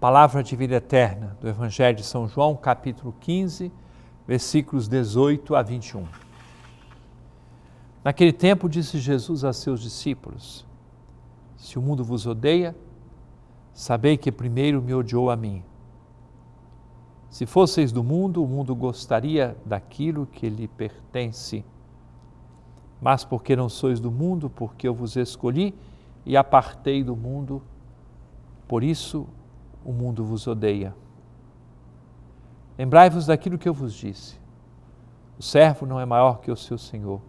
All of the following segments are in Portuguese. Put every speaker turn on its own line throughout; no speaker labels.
Palavra de vida eterna do Evangelho de São João, capítulo 15, versículos 18 a 21. Naquele tempo disse Jesus a seus discípulos: Se o mundo vos odeia, sabei que primeiro me odiou a mim. Se fosseis do mundo, o mundo gostaria daquilo que lhe pertence. Mas porque não sois do mundo, porque eu vos escolhi e apartei do mundo, por isso o mundo vos odeia. Lembrai-vos daquilo que eu vos disse. O servo não é maior que o seu senhor.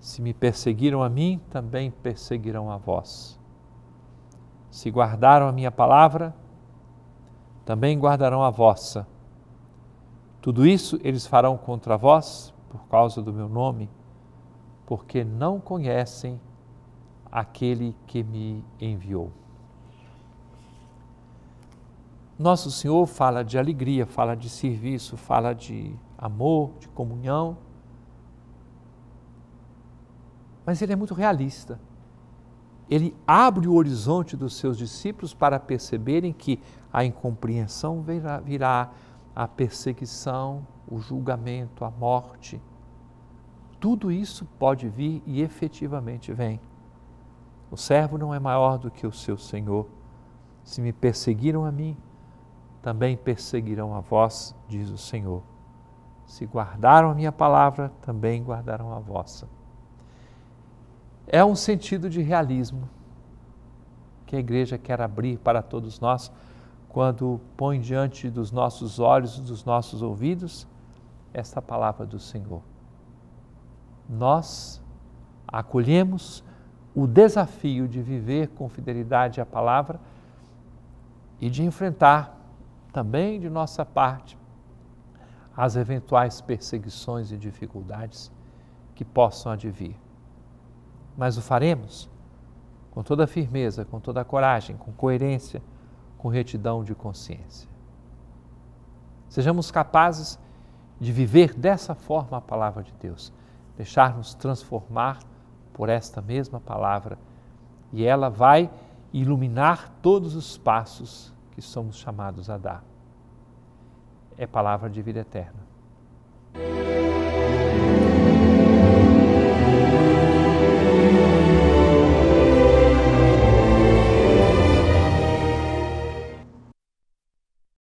Se me perseguiram a mim, também perseguirão a vós. Se guardaram a minha palavra, também guardarão a vossa. Tudo isso eles farão contra vós por causa do meu nome, porque não conhecem aquele que me enviou. Nosso Senhor fala de alegria, fala de serviço, fala de amor, de comunhão. Mas ele é muito realista. Ele abre o horizonte dos seus discípulos para perceberem que a incompreensão virá, virá a perseguição, o julgamento, a morte. Tudo isso pode vir e efetivamente vem. O servo não é maior do que o seu senhor. Se me perseguiram a mim, também perseguirão a vós, diz o Senhor. Se guardaram a minha palavra, também guardarão a vossa. É um sentido de realismo que a igreja quer abrir para todos nós quando põe diante dos nossos olhos, dos nossos ouvidos, esta palavra do Senhor. Nós acolhemos o desafio de viver com fidelidade à palavra e de enfrentar também de nossa parte as eventuais perseguições e dificuldades que possam advir. Mas o faremos com toda firmeza, com toda coragem, com coerência, com retidão de consciência. Sejamos capazes de viver dessa forma a palavra de Deus, deixar-nos transformar por esta mesma palavra, e ela vai iluminar todos os passos que somos chamados a dar. É palavra de vida eterna.